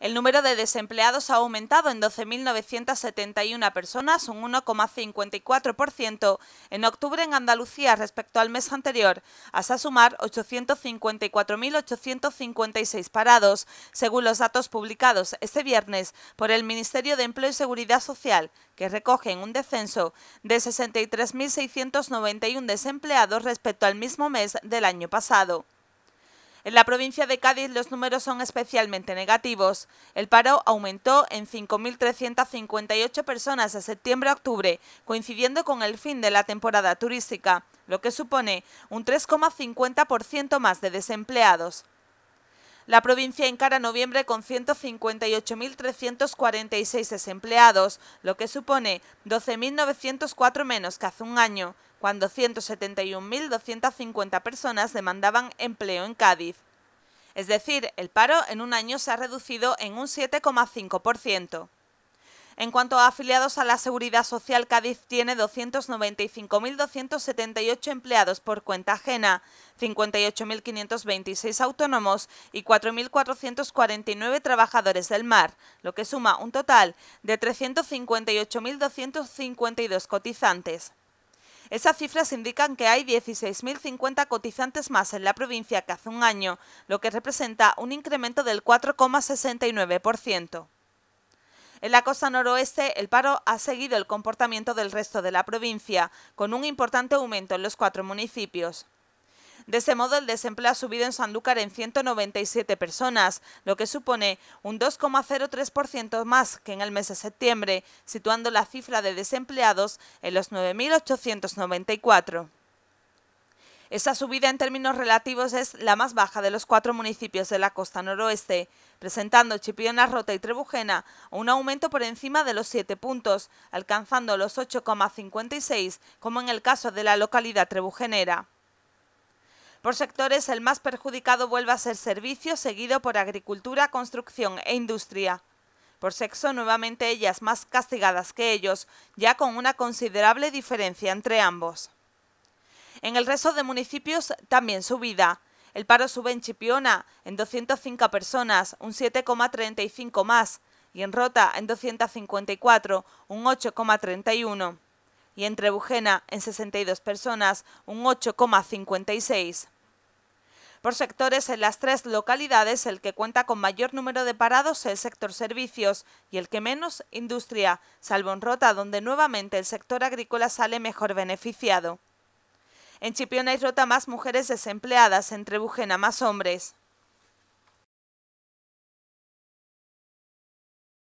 El número de desempleados ha aumentado en 12.971 personas, un 1,54% en octubre en Andalucía respecto al mes anterior, hasta sumar 854.856 parados, según los datos publicados este viernes por el Ministerio de Empleo y Seguridad Social, que recogen un descenso de 63.691 desempleados respecto al mismo mes del año pasado. En la provincia de Cádiz los números son especialmente negativos. El paro aumentó en 5.358 personas de septiembre a octubre, coincidiendo con el fin de la temporada turística, lo que supone un 3,50% más de desempleados. La provincia encara noviembre con 158.346 desempleados, lo que supone 12.904 menos que hace un año, cuando 171.250 personas demandaban empleo en Cádiz. Es decir, el paro en un año se ha reducido en un 7,5%. En cuanto a afiliados a la Seguridad Social, Cádiz tiene 295.278 empleados por cuenta ajena, 58.526 autónomos y 4.449 trabajadores del mar, lo que suma un total de 358.252 cotizantes. Esas cifras indican que hay 16.050 cotizantes más en la provincia que hace un año, lo que representa un incremento del 4,69%. En la costa noroeste, el paro ha seguido el comportamiento del resto de la provincia, con un importante aumento en los cuatro municipios. De ese modo, el desempleo ha subido en Sanlúcar en 197 personas, lo que supone un 2,03% más que en el mes de septiembre, situando la cifra de desempleados en los 9.894. Esta subida en términos relativos es la más baja de los cuatro municipios de la costa noroeste, presentando Chipiona, Rota y Trebujena un aumento por encima de los 7 puntos, alcanzando los 8,56 como en el caso de la localidad trebujenera. Por sectores, el más perjudicado vuelve a ser Servicio, seguido por agricultura, construcción e industria. Por sexo, nuevamente ellas más castigadas que ellos, ya con una considerable diferencia entre ambos. En el resto de municipios también subida. El paro sube en Chipiona en 205 personas, un 7,35 más, y en Rota en 254, un 8,31, y en Trebujena en 62 personas, un 8,56. Por sectores, en las tres localidades, el que cuenta con mayor número de parados es el sector servicios y el que menos, industria, salvo en Rota, donde nuevamente el sector agrícola sale mejor beneficiado. En Chipiona hay rota más mujeres desempleadas, en Trebujena más hombres.